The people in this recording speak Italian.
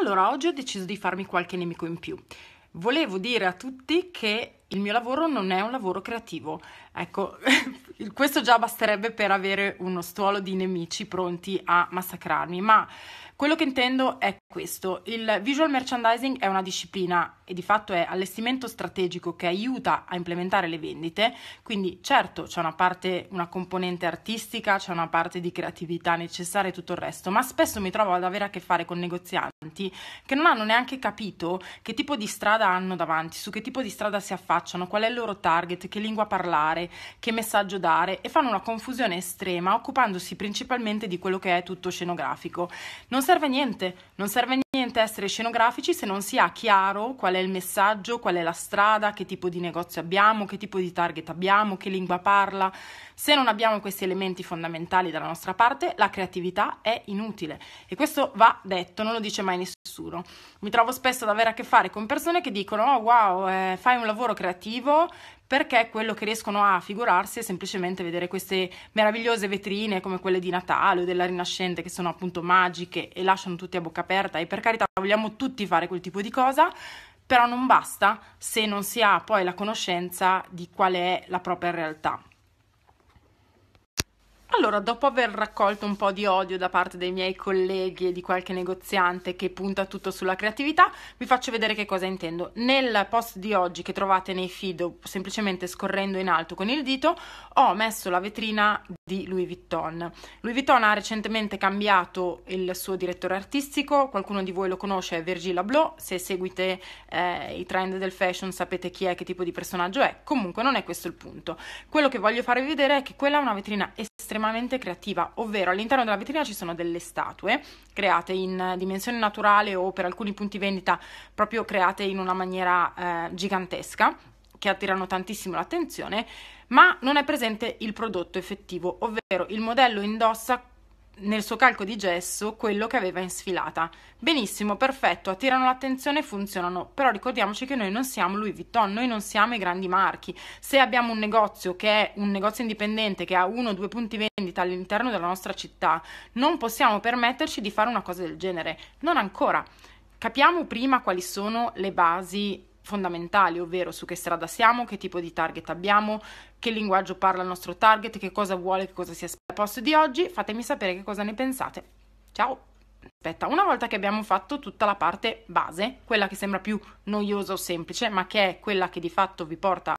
Allora, oggi ho deciso di farmi qualche nemico in più. Volevo dire a tutti che il mio lavoro non è un lavoro creativo. Ecco, questo già basterebbe per avere uno stuolo di nemici pronti a massacrarmi, ma quello che intendo è questo. Il visual merchandising è una disciplina e di fatto è allestimento strategico che aiuta a implementare le vendite, quindi certo c'è una parte, una componente artistica, c'è una parte di creatività necessaria e tutto il resto, ma spesso mi trovo ad avere a che fare con negozianti che non hanno neanche capito che tipo di strada hanno davanti, su che tipo di strada si affacciano facciano, qual è il loro target, che lingua parlare, che messaggio dare e fanno una confusione estrema occupandosi principalmente di quello che è tutto scenografico. Non serve a niente, non serve a niente niente essere scenografici se non si ha chiaro qual è il messaggio, qual è la strada, che tipo di negozio abbiamo, che tipo di target abbiamo, che lingua parla. Se non abbiamo questi elementi fondamentali dalla nostra parte, la creatività è inutile e questo va detto, non lo dice mai nessuno. Mi trovo spesso ad avere a che fare con persone che dicono: "Oh wow, eh, fai un lavoro creativo, perché quello che riescono a figurarsi è semplicemente vedere queste meravigliose vetrine come quelle di Natale o della Rinascente che sono appunto magiche e lasciano tutti a bocca aperta e per carità vogliamo tutti fare quel tipo di cosa, però non basta se non si ha poi la conoscenza di qual è la propria realtà. Allora, dopo aver raccolto un po' di odio da parte dei miei colleghi e di qualche negoziante che punta tutto sulla creatività, vi faccio vedere che cosa intendo. Nel post di oggi che trovate nei feed, semplicemente scorrendo in alto con il dito, ho messo la vetrina di Louis Vuitton. Louis Vuitton ha recentemente cambiato il suo direttore artistico, qualcuno di voi lo conosce, è Virgil Abloh, se seguite eh, i trend del fashion sapete chi è, che tipo di personaggio è, comunque non è questo il punto. Quello che voglio farvi vedere è che quella è una vetrina estremamente estremamente creativa, ovvero all'interno della vetrina ci sono delle statue create in dimensione naturale o per alcuni punti vendita proprio create in una maniera eh, gigantesca che attirano tantissimo l'attenzione, ma non è presente il prodotto effettivo, ovvero il modello indossa nel suo calco di gesso quello che aveva in sfilata. Benissimo, perfetto, attirano l'attenzione e funzionano, però ricordiamoci che noi non siamo Louis Vuitton, noi non siamo i grandi marchi. Se abbiamo un negozio che è un negozio indipendente che ha uno o due punti vendita all'interno della nostra città, non possiamo permetterci di fare una cosa del genere, non ancora. Capiamo prima quali sono le basi fondamentali, ovvero su che strada siamo, che tipo di target abbiamo, che linguaggio parla il nostro target, che cosa vuole, che cosa si aspetta post di oggi, fatemi sapere che cosa ne pensate. Ciao! Aspetta, una volta che abbiamo fatto tutta la parte base, quella che sembra più noiosa o semplice, ma che è quella che di fatto vi porta